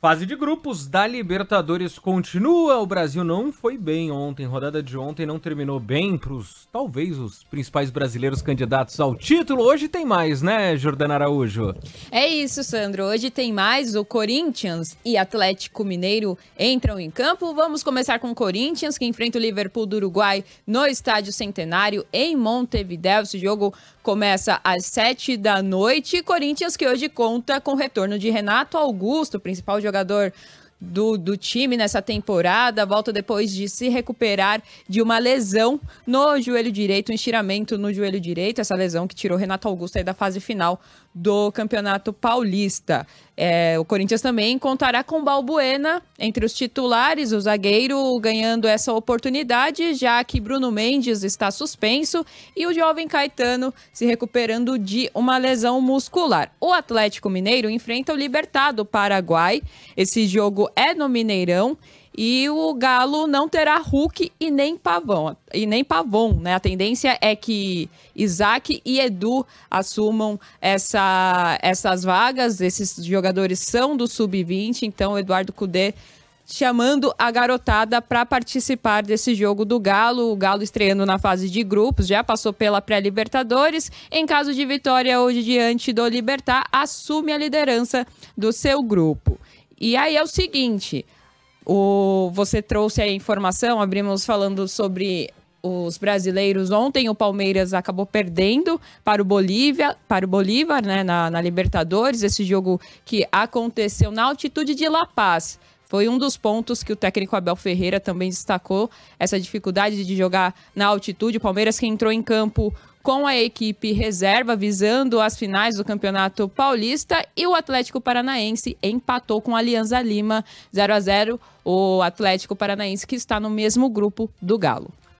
Fase de grupos da Libertadores continua. O Brasil não foi bem ontem. Rodada de ontem não terminou bem para os, talvez, os principais brasileiros candidatos ao título. Hoje tem mais, né, Jordana Araújo? É isso, Sandro. Hoje tem mais. O Corinthians e Atlético Mineiro entram em campo. Vamos começar com o Corinthians, que enfrenta o Liverpool do Uruguai no Estádio Centenário, em Montevideo. Esse jogo começa às sete da noite. Corinthians que hoje conta com o retorno de Renato Augusto, principal jogador jogador do, do time nessa temporada, volta depois de se recuperar de uma lesão no joelho direito, um estiramento no joelho direito, essa lesão que tirou Renato Augusto da fase final do Campeonato Paulista. É, o Corinthians também contará com Balbuena entre os titulares, o zagueiro ganhando essa oportunidade, já que Bruno Mendes está suspenso e o jovem Caetano se recuperando de uma lesão muscular. O Atlético Mineiro enfrenta o Libertado Paraguai. Esse jogo é no Mineirão e o Galo não terá Hulk e nem Pavão, e nem Pavão, né? A tendência é que Isaac e Edu assumam essa, essas vagas, esses jogadores são do sub-20, então Eduardo Cudê chamando a garotada para participar desse jogo do Galo. O Galo estreando na fase de grupos, já passou pela pré-Libertadores. Em caso de vitória hoje diante do Libertar, assume a liderança do seu grupo. E aí é o seguinte: o, você trouxe a informação, abrimos falando sobre os brasileiros. Ontem o Palmeiras acabou perdendo para o Bolívia, para o Bolívar, né, na, na Libertadores, esse jogo que aconteceu na altitude de La Paz. Foi um dos pontos que o técnico Abel Ferreira também destacou, essa dificuldade de jogar na altitude. O Palmeiras que entrou em campo com a equipe reserva, visando as finais do Campeonato Paulista, e o Atlético Paranaense empatou com a Alianza Lima 0 a 0 o Atlético Paranaense que está no mesmo grupo do Galo.